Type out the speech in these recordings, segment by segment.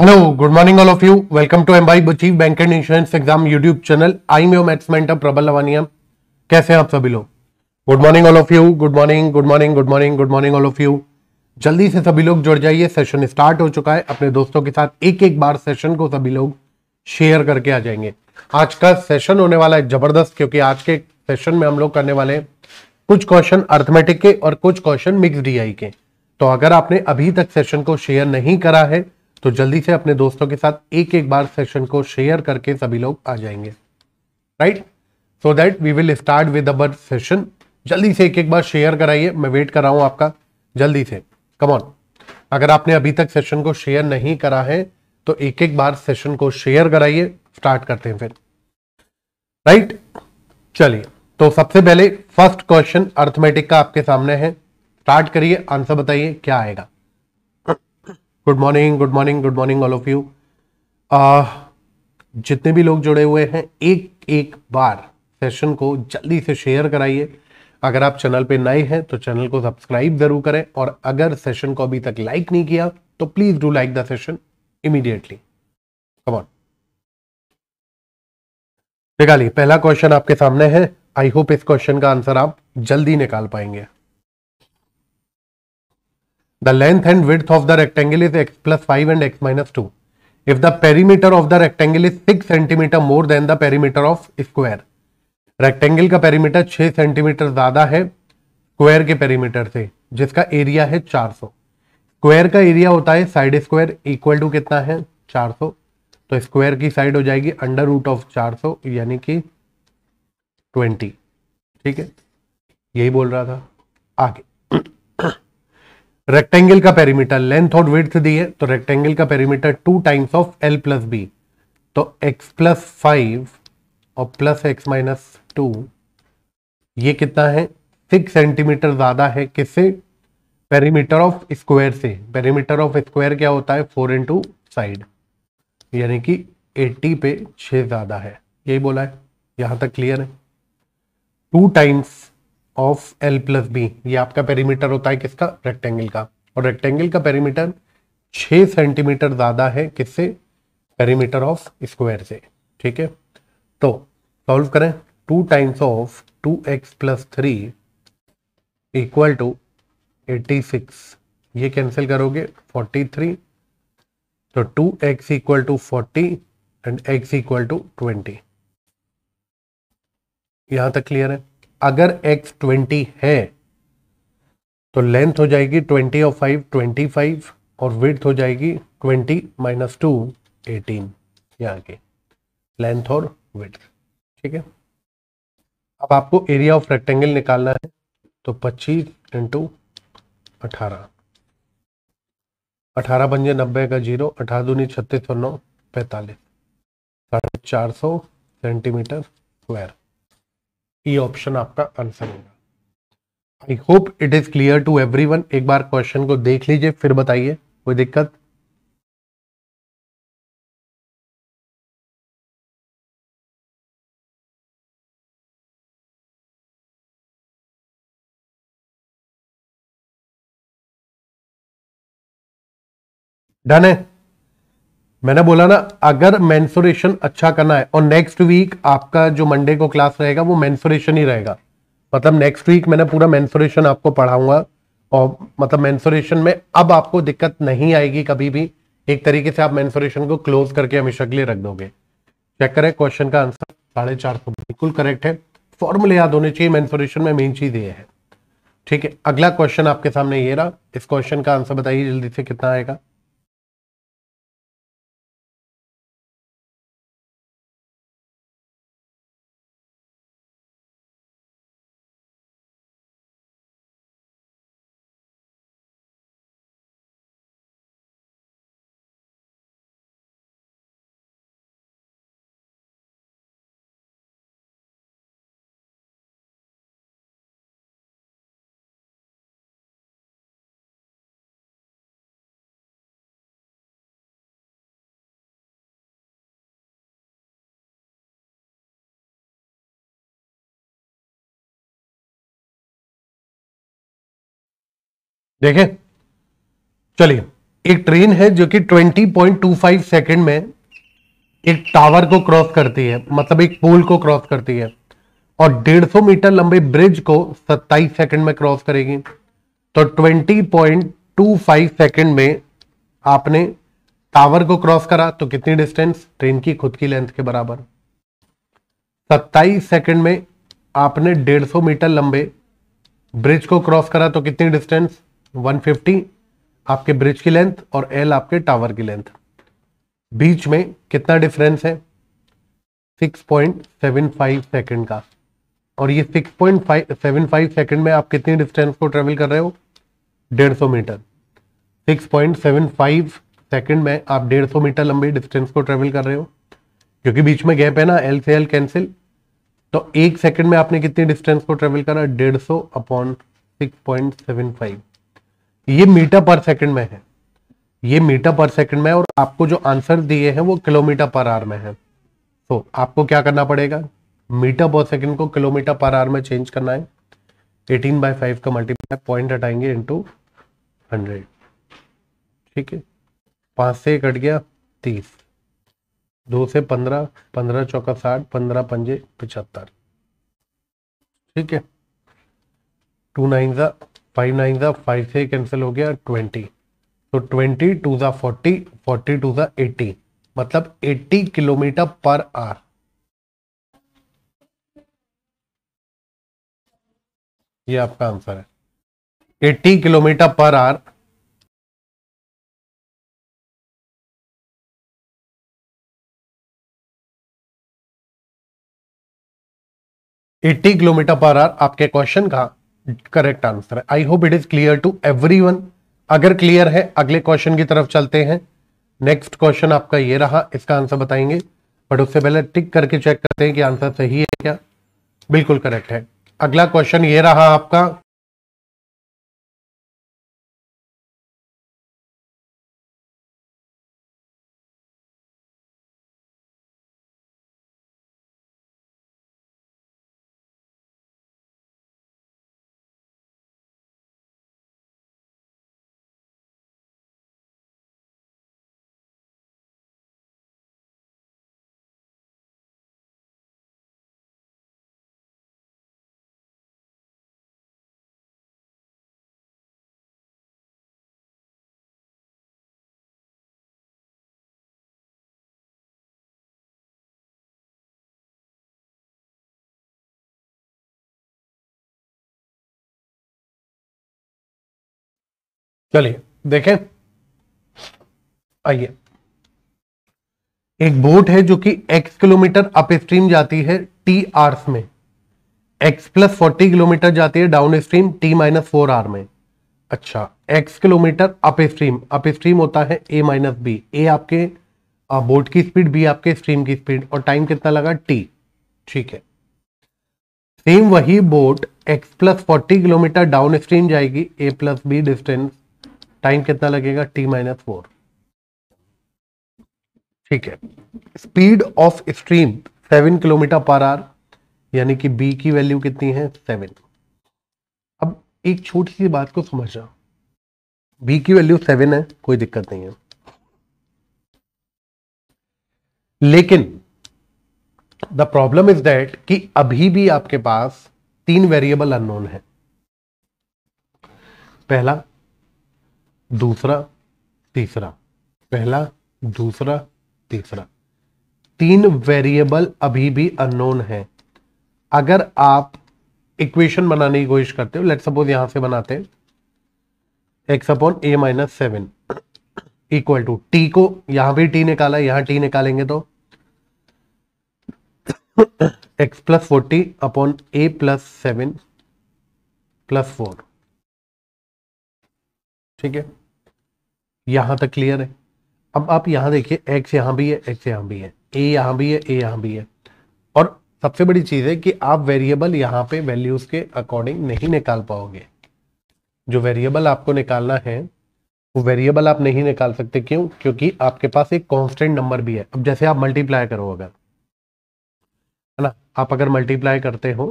Good morning all of you welcome to M by Achieve bank and insurance exam YouTube channel I am maths mentor Prabal Lavania कैसे हैं आप सभी लोग good morning all of you good morning good morning good morning good morning all of you जल्दी से सभी लोग जुड़ जाइए सेशन स्टार्ट हो चुका है अपने दोस्तों के साथ एक एक बार सेशन को सभी लोग शेयर करके आ जाएंगे आज का सेशन होने वाला है जबरदस्त क्योंकि आज के सेशन में हम लोग करने वाले कुछ क्वेश्चन अर्थमेटिक के और कुछ क्वेश्चन मिक्स डी के तो अगर आपने अभी तक सेशन को शेयर नहीं करा है तो जल्दी से अपने दोस्तों के साथ एक एक बार सेशन को शेयर करके सभी लोग आ जाएंगे right so that we will start with our session जल्दी से एक एक बार शेयर कराइए मैं वेट कर रहा हूं आपका जल्दी से कमऑन अगर आपने अभी तक सेशन को शेयर नहीं करा है तो एक एक बार सेशन को शेयर कराइए स्टार्ट करते हैं फिर राइट चलिए तो सबसे पहले फर्स्ट क्वेश्चन अर्थमेटिक का आपके सामने है स्टार्ट करिए आंसर बताइए क्या आएगा good morning good morning good morning all of you जितने भी लोग जुड़े हुए हैं एक एक बार सेशन को जल्दी से शेयर कराइए अगर आप चैनल पे नए हैं तो चैनल को सब्सक्राइब जरूर करें और अगर सेशन को अभी तक लाइक नहीं किया तो please do like the session immediately come on निकालिए पहला क्वेश्चन आपके सामने है आई होप इस क्वेश्चन का आंसर आप जल्दी निकाल पाएंगे the length and width of the rectangle is X plus five and X minus two if the perimeter of the rectangle is six centimetre more than the perimeter of square rectangle का perimeter छह centimetre ज्यादा है square के perimeter से जिसका area है चार सौ स्क्वायर का एरिया होता है साइड स्क्वायर इक्वल टू कितना है चार सौ तो स्क्वायर की साइड हो जाएगी अंडर रूट ऑफ चार सौ यानी कि ट्वेंटी ठीक है यही बोल रहा था आगे रेक्टेंगल का पेरीमीटर लेंथ और विथ दी है तो रेक्टेंगल का perimeter two times of L plus B तो एक्स प्लस फाइव और प्लस एक्स माइनस टू ये कितना है सिक्स सेंटीमीटर ज़्यादा है किससे पेरीमीटर ऑफ स्क्वायर से पेरीमीटर ऑफ स्क्वायर क्या होता है फोर इंटू साइड यानी कि एट्टी पे छह ज़्यादा है यही बोला है यहां तक क्लियर है two times of L plus B ये आपका पेरीमीटर होता है किसका रेक्टेंगल का और रेक्टेंगल का पेरीमीटर छः सेंटीमीटर ज़्यादा है किससे पेरीमीटर ऑफ स्क्वायर से ठीक है तो सॉल्व करें two times of two X plus three equal to eighty six ये कैंसिल करोगे फोर्टी थ्री तो two X equal to forty and X equal to twenty यहां तक क्लियर है अगर एक्स ट्वेंटी है तो लेंथ हो जाएगी ट्वेंटी और फाइव ट्वेंटी फाइव और विथ हो जाएगी ट्वेंटी माइनस टू एटीन यहाँ के लेंथ और विथ ठीक है अब आपको एरिया ऑफ रेक्टेंगल निकालना है तो पच्चीस इंटू अठारह अठारह पंजे नब्बे का जीरो अठारह दूनी छत्तीस और नौ पैंतालीस साढ़े चार सौ सेंटीमीटर स्क्वायर ई ऑप्शन आपका आंसर होगा I hope it is clear to one एक बार क्वेश्चन को देख लीजिए फिर बताइए कोई दिक्कत डन है मैंने बोला ना अगर मैंसुरेशन अच्छा करना है और नेक्स्ट वीक आपका जो मंडे को क्लास रहेगा वो मैंसुरेशन ही रहेगा मतलब नेक्स्ट वीक मैंने पूरा मैंसुरेशन आपको पढ़ाऊंगा और मतलब मैंसुरेशन में अब आपको दिक्कत नहीं आएगी कभी भी एक तरीके से आप मैंसुरेशन को क्लोज करके हमेशा के लिए रख दोगे चेक करें क्वेश्चन का आंसर साढ़े चार सौ बिल्कुल करेक्ट है फॉर्मूले याद होने चाहिए मैंसुरेशन में मेन चीज ये है ठीक है अगला क्वेश्चन आपके सामने ये रहा इस क्वेश्चन का आंसर बताइए जल्दी से कितना आएगा देखें चलिए एक ट्रेन है जो कि 20.25 सेकंड में एक टावर को क्रॉस करती है मतलब एक पोल को क्रॉस करती है और 150 मीटर लंबे ब्रिज को 27 सेकंड में क्रॉस करेगी तो 20.25 सेकंड में आपने टावर को क्रॉस करा तो कितनी डिस्टेंस ट्रेन की खुद की लेंथ के बराबर 27 सेकंड में आपने 150 मीटर लंबे ब्रिज को क्रॉस करा तो कितनी डिस्टेंस 150 आपके ब्रिज की लेंथ और एल आपके टावर की लेंथ बीच में कितना डिफरेंस है 6.75 सेकंड का और ये 6.75 सेकंड में आप कितनी डिस्टेंस को ट्रेवल कर रहे हो 150 मीटर 6.75 सेकंड में आप 150 मीटर लंबी डिस्टेंस को ट्रेवल कर रहे हो क्योंकि बीच में गैप है ना एल से एल कैंसिल तो एक सेकंड में आपने कितनी डिस्टेंस को ट्रेवल करा डेढ़ सौ upon six point seven five ये मीटर पर सेकंड में है ये मीटर पर सेकंड में है और आपको जो आंसर दिए हैं वो किलोमीटर पर आर में है तो आपको क्या करना पड़ेगा मीटर पर सेकंड को किलोमीटर पर आर में चेंज करना है 18 बाई फाइव का मल्टीप्लाई पॉइंट हटाएंगे इंटू हंड्रेड ठीक है पांच से कट गया तीस दो से पंद्रह पंद्रह चौका साठ पंद्रह पंजे पचहत्तर ठीक है टू नाइन सा फाइव नाइन ज़ा फाइव से कैंसिल हो गया ट्वेंटी तो ट्वेंटी टू ज़ा फोर्टी फोर्टी टू ज़ा एटी मतलब एट्टी किलोमीटर पर आवर ये आपका आंसर है eighty kilometre per hour eighty kilometre per hour आपके क्वेश्चन का करेक्ट आंसर है I hope it is clear to one अगर क्लियर है अगले क्वेश्चन की तरफ चलते हैं नेक्स्ट क्वेश्चन आपका ये रहा इसका आंसर बताएंगे बट उससे पहले टिक करके चेक करते हैं कि आंसर सही है क्या बिल्कुल करेक्ट है अगला क्वेश्चन ये रहा आपका चलिए देखें आइए एक बोट है जो कि x किलोमीटर अपस्ट्रीम जाती है टी आर्स में x प्लस फोर्टी किलोमीटर जाती है downstream T minus four hour में अच्छा x kilometre upstream upstream होता है a माइनस बी ए आपके बोट की स्पीड बी आपके स्ट्रीम की स्पीड और टाइम कितना लगा टी ठीक है सेम वही boat x plus forty kilometre downstream जाएगी A plus B distance time कितना लगेगा टी माइनस फोर ठीक है speed of stream seven kilometre per hour यानी कि बी की वैल्यू कितनी है सेवन अब एक छोटी सी बात को समझना बी की वैल्यू सेवन है कोई दिक्कत नहीं है लेकिन द प्रॉब्लम इज दैट कि अभी भी आपके पास तीन वेरिएबल अननोन है पहला दूसरा तीसरा पहला दूसरा तीसरा तीन वेरिएबल अभी भी अननोन है अगर आप इक्वेशन बनाने की कोशिश करते हो लेट सपोज यहां से बनाते हैं X upon A minus seven equal to T को यहां भी टी निकाला यहां टी निकालेंगे तो X plus forty upon A plus seven plus four ठीक है यहां तक क्लियर है अब आप यहां देखिए एक्स यहां भी है एक्स यहां भी है ए यहां भी है ए यहां भी है और सबसे बड़ी चीज़ है कि आप वेरिएबल यहां पे वैल्यूज़ के अकॉर्डिंग नहीं निकाल पाओगे जो वेरिएबल आपको निकालना है वो वेरिएबल आप नहीं निकाल सकते क्यों क्योंकि आपके पास एक कॉन्स्टेंट नंबर भी है अब जैसे आप मल्टीप्लाई करो अगर है ना आप अगर मल्टीप्लाई करते हो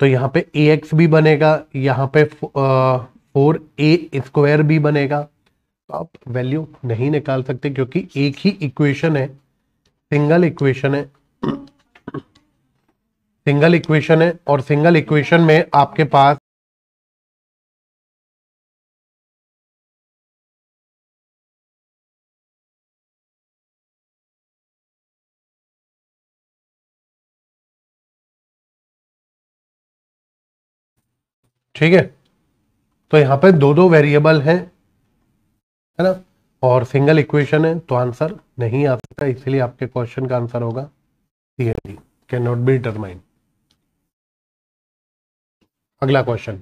तो यहाँ पे ए एक्स भी बनेगा यहाँ पे फोर ए स्क्वायर भी बनेगा तो आप वैल्यू नहीं निकाल सकते क्योंकि एक ही इक्वेशन है सिंगल इक्वेशन है सिंगल इक्वेशन है और सिंगल इक्वेशन में आपके पास ठीक है तो यहां पर दो दो वेरिएबल हैं है ना और सिंगल इक्वेशन है तो आंसर नहीं आ सकता इसलिए आपके क्वेश्चन का आंसर होगा C and D can not be determined अगला क्वेश्चन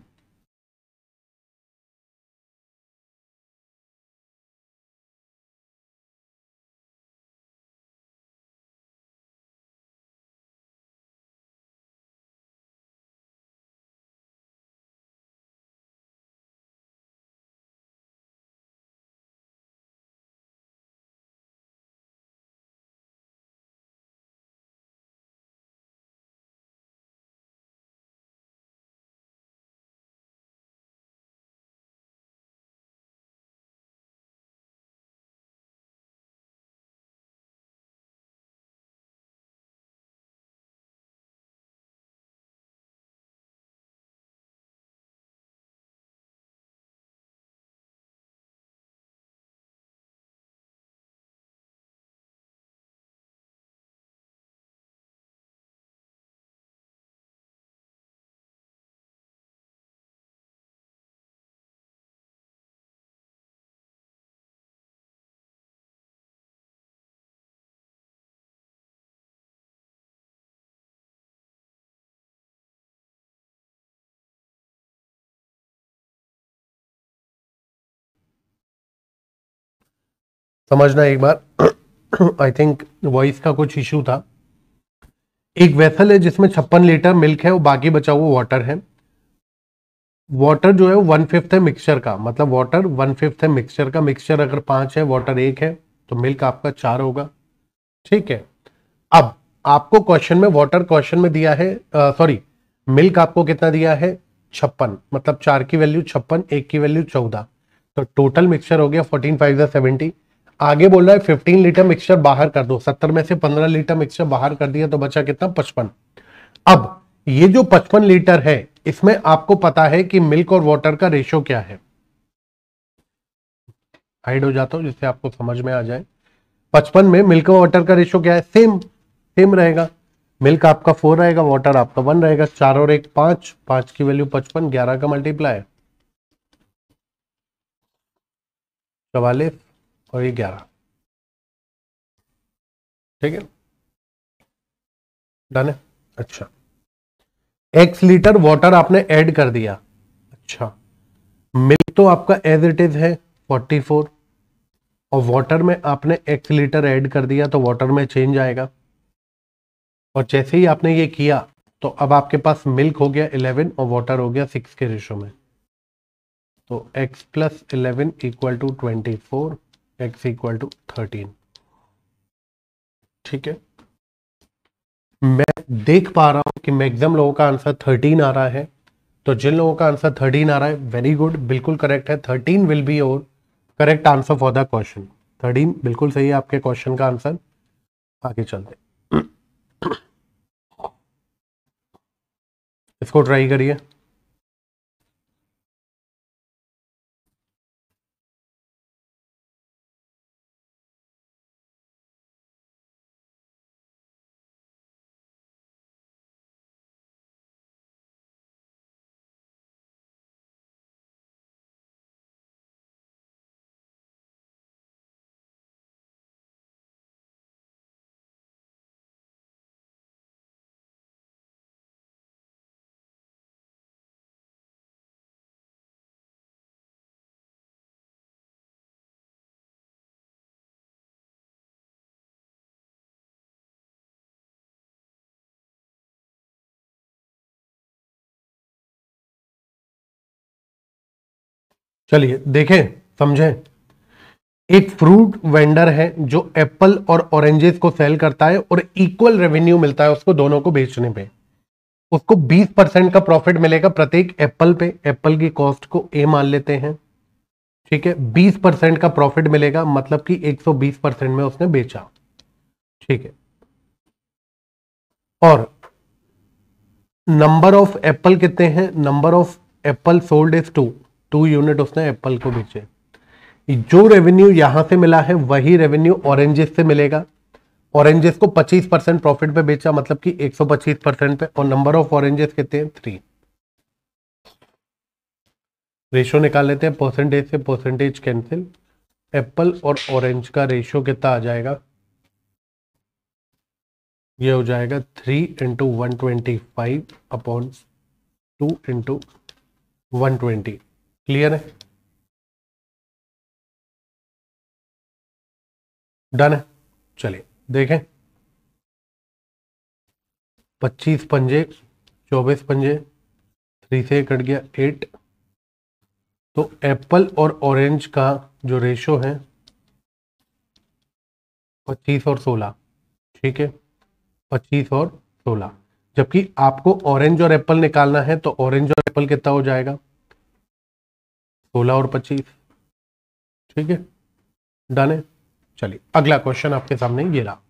समझना एक बार आई थिंक वॉइस का कुछ इशू था एक वेसल है जिसमें छप्पन लीटर मिल्क है और बाकी बचा हुआ वाटर है वाटर जो है वन फिफ्थ है मिक्सचर का मतलब वाटर वन फिफ्थ है मिक्सचर का मिक्सचर अगर पांच है वाटर एक है तो मिल्क आपका चार होगा ठीक है अब आपको क्वेश्चन में वाटर क्वेश्चन में दिया है सॉरी मिल्क आपको कितना दिया है छप्पन मतलब चार की वैल्यू छप्पन एक की वैल्यू चौदह तो टोटल मिक्सचर हो गया फोर्टीन फाइव सेवेंटी आगे बोल रहा है फिफ्टीन लीटर मिक्सचर बाहर कर दो सत्तर में से पंद्रह लीटर मिक्सचर बाहर कर दिया तो बचा कितना पचपन अब ये जो पचपन लीटर है इसमें आपको पता है कि मिल्क और वाटर का रेशो क्या है हाइड हो जाता हूं जिससे आपको समझ में आ जाए पचपन में मिल्क और वाटर का रेशो क्या है सेम सेम रहेगा मिल्क आपका फोर रहेगा वाटर आपका वन रहेगा चार और एक पांच पांच की वैल्यू पचपन ग्यारह का मल्टीप्लाई चवालीस और ये ग्यारह ठीक है डन अच्छा एक्स लीटर वाटर आपने ऐड कर दिया अच्छा मिल्क तो आपका एज इट इज है 44 और वाटर में आपने एक्स लीटर ऐड कर दिया तो वाटर में चेंज आएगा और जैसे ही आपने ये किया तो अब आपके पास मिल्क हो गया 11 और वाटर हो गया 6 के रेशो में तो x plus eleven equal to twenty four X equal to thirteen ठीक है मैं देख पा रहा हूं कि मैक्सिमम लोगों का आंसर थर्टीन आ रहा है तो जिन लोगों का आंसर थर्टीन आ रहा है वेरी गुड बिल्कुल करेक्ट है थर्टीन विल बी और correct answer for the question thirteen बिल्कुल सही है आपके क्वेश्चन का आंसर आगे चलते इसको ट्राई करिए चलिए देखें समझें एक फ्रूट वेंडर है जो एप्पल और ऑरेंजेस को सेल करता है और इक्वल रेवेन्यू मिलता है उसको दोनों को बेचने पे उसको 20 परसेंट का प्रॉफिट मिलेगा प्रत्येक एप्पल पे एप्पल की कॉस्ट को ए मान लेते हैं ठीक है 20 परसेंट का प्रॉफिट मिलेगा मतलब कि 120 परसेंट में उसने बेचा ठीक है और नंबर ऑफ एप्पल कितने हैं number of apple sold is two two unit उसने एप्पल को भेजे जो रेवेन्यू यहां से मिला है वही रेवेन्यू ऑरेंजेस से मिलेगा ऑरेंजेस को 25 परसेंट प्रॉफिट पे बेचा मतलब कि 125 परसेंट पे और नंबर ऑफ ऑरेंजेस कितने हैं थ्री रेशो निकाल लेते हैं परसेंटेज से परसेंटेज कैंसिल एप्पल और ऑरेंज का रेशो कितना आ जाएगा ये हो जाएगा three into one twenty five upon two into one twenty clear है डन है चलिए देखें पच्चीस पंजे चौबीस पंजे थ्री से कट गया एट तो एप्पल और ऑरेंज का जो रेशो है पच्चीस और सोलह ठीक है पच्चीस और सोलह जबकि आपको ऑरेंज और एप्पल निकालना है तो ऑरेंज और एप्पल कितना हो जाएगा सोलह और पच्चीस ठीक है डन है चलिए अगला क्वेश्चन आपके सामने ये रहा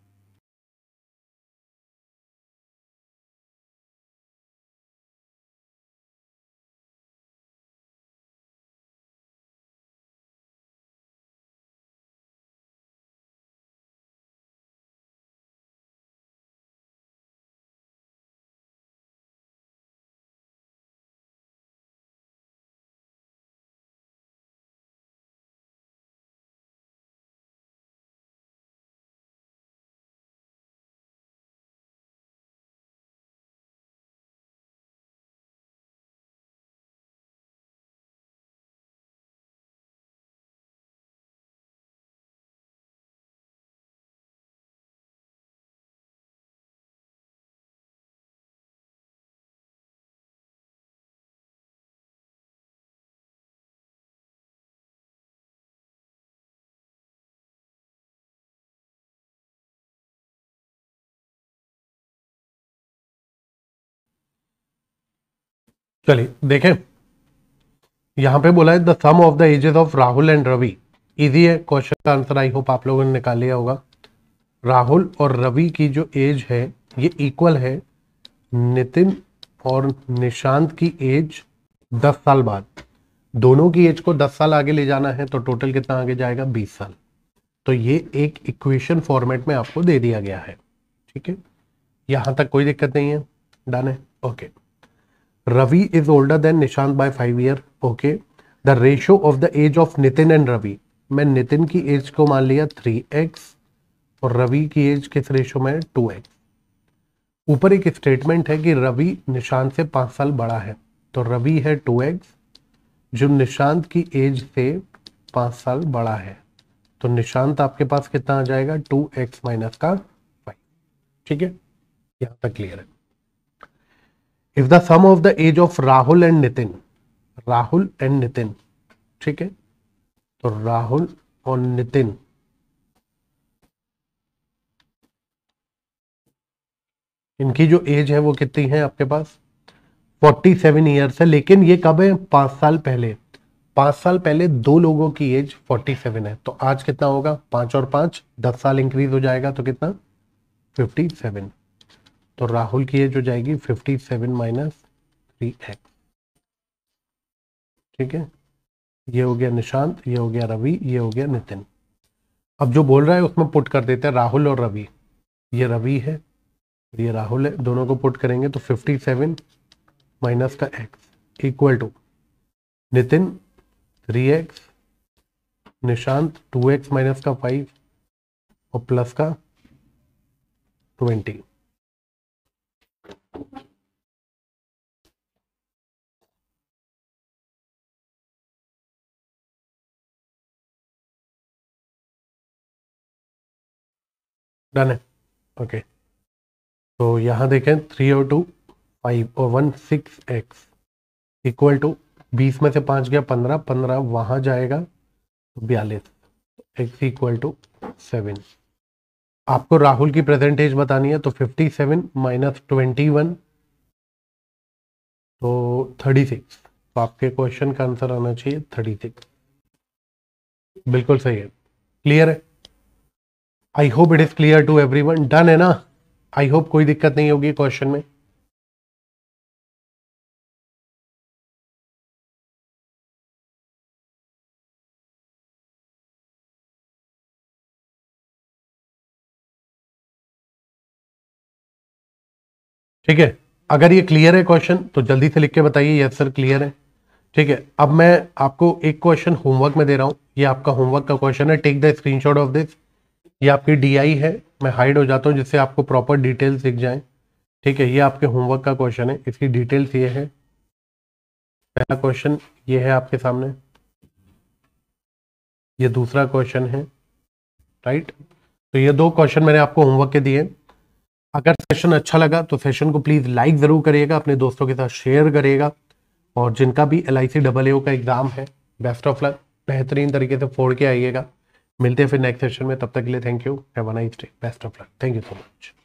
चलिए देखें यहां पे बोला है the sum of the ages of Rahul and Ravi easy है क्वेश्चन का आंसर आई होप आप लोगों ने निकाल लिया होगा राहुल और रवि की जो एज है ये इक्वल है नितिन और निशांत की एज 10 साल बाद दोनों की एज को 10 साल आगे ले जाना है तो टोटल कितना आगे जाएगा 20 साल तो ये एक इक्वेशन फॉर्मेट में आपको दे दिया गया है ठीक है यहां तक कोई दिक्कत नहीं है डन है okay Ravi is older than Nishant by five year. Okay. The ratio of the age of Nitin and Ravi. मैं नितिन की एज को मान लिया थ्री एक्स और रवि की एज किस रेशो में टू एक्स ऊपर एक स्टेटमेंट है कि रवि निशांत से पांच साल बड़ा है तो रवि है टू एक्स जो निशांत की एज से पांच साल बड़ा है तो निशांत तो आपके पास कितना आ जाएगा टू एक्स माइनस का फाइव ठीक है यहाँ तक क्लियर है if the sum of the age of Rahul and Nitin Rahul and Nitin ठीक है तो राहुल और नितिन इनकी जो एज है वो कितनी है आपके पास 47 सेवन ईयर्स है लेकिन ये कब है पांच साल पहले पांच साल पहले दो लोगों की एज 47 है तो आज कितना होगा पांच और पांच दस साल इंक्रीज हो जाएगा तो कितना 57 तो राहुल की एज हो जाएगी fifty seven minus three X ठीक है ये हो गया निशांत ये हो गया रवि ये हो गया नितिन अब जो बोल रहा है उसमें पुट कर देते हैं राहुल और रवि ये रवि है ये राहुल है दोनों को पुट करेंगे तो फिफ्टी सेवन माइनस का X equal to Nitin three X Nishant two X minus का फाइव और प्लस का ट्वेंटी डन है ओके तो यहां देखें थ्री और टू फाइव और one six X equal to बीस में से पांच गया पंद्रह पंद्रह वहां जाएगा तो बयालीस एक्स इक्वल टू सेवन आपको राहुल की प्रेजेंटेज बतानी है तो 57 सेवन माइनस ट्वेंटी तो 36 तो आपके क्वेश्चन का आंसर आना चाहिए 36 बिल्कुल सही है क्लियर है I hope it is clear to one done है ना आई होप कोई दिक्कत नहीं होगी क्वेश्चन में ठीक है अगर ये क्लियर है क्वेश्चन तो जल्दी से लिख के बताइए यस सर क्लियर है ठीक है अब मैं आपको एक क्वेश्चन होमवर्क में दे रहा हूं ये आपका होमवर्क का क्वेश्चन है take the screenshot of this ये आपकी डीआई है मैं हाइड हो जाता हूँ जिससे आपको प्रॉपर डिटेल्स दिख जाए ठीक है ये आपके होमवर्क का क्वेश्चन है इसकी डिटेल्स ये है पहला क्वेश्चन ये है आपके सामने ये दूसरा क्वेश्चन है राइट तो ये दो क्वेश्चन मैंने आपको होमवर्क के दिए अगर सेशन अच्छा लगा तो सेशन को प्लीज़ लाइक ज़रूर करिएगा अपने दोस्तों के साथ शेयर करिएगा और जिनका भी L I C double A का एग्ज़ाम है बेस्ट ऑफ लक बेहतरीन तरीके से फोड़ के आइएगा मिलते हैं फिर नेक्स्ट सेशन में तब तक के लिए thank you have a nice day best of luck thank you so much